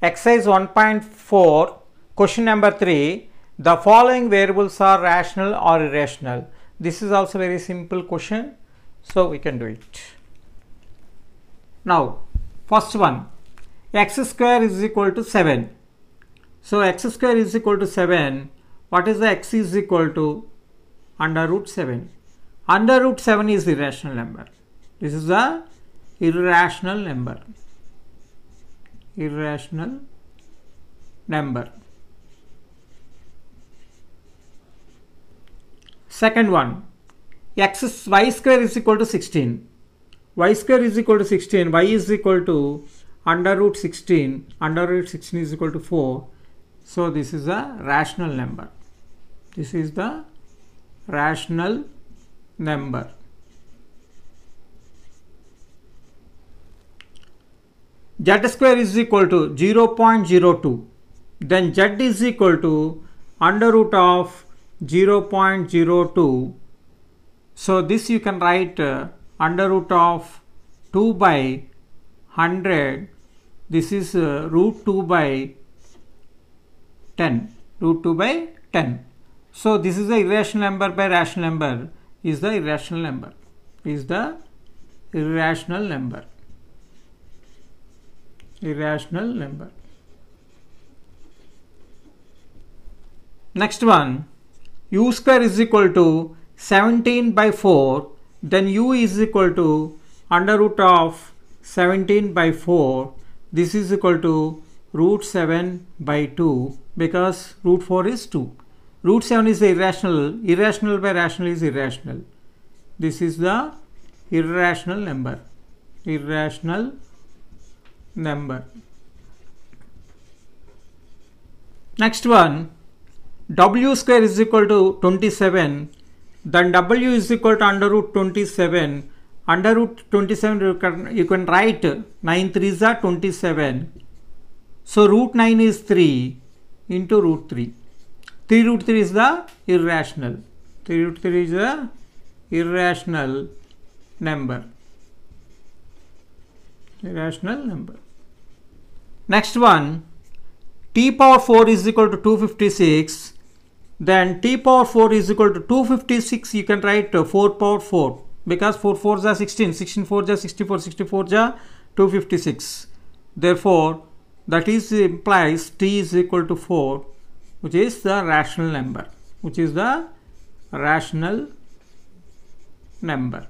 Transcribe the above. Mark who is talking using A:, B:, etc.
A: Exercise 1.4, question number 3. The following variables are rational or irrational. This is also very simple question. So we can do it. Now, first one, x square is equal to 7. So x square is equal to 7. What is the x is equal to? Under root 7. Under root 7 is irrational number. This is the irrational number irrational number. Second one, x y square is equal to 16. y square is equal to 16, y is equal to under root 16, under root 16 is equal to 4. So this is a rational number. This is the rational number. z square is equal to 0 0.02 then z is equal to under root of 0 0.02 so this you can write uh, under root of 2 by 100 this is uh, root 2 by 10 root 2 by 10 so this is the irrational number by rational number is the irrational number is the irrational number irrational number. Next one, u square is equal to 17 by 4, then u is equal to under root of 17 by 4. This is equal to root 7 by 2 because root 4 is 2. Root 7 is irrational, irrational by rational is irrational. This is the irrational number, irrational number. Next one, w square is equal to 27, then w is equal to under root 27. Under root 27 you can, you can write 9 3 is 27. So root 9 is 3 into root 3. 3 root 3 is the irrational. 3 root 3 is the irrational number. Irrational number. Next one, t power 4 is equal to 256. Then t power 4 is equal to 256. You can write uh, 4 power 4 because 4 4 is 16, 16 4 are 64, 64 are 256. Therefore, that is implies t is equal to 4, which is the rational number, which is the rational number.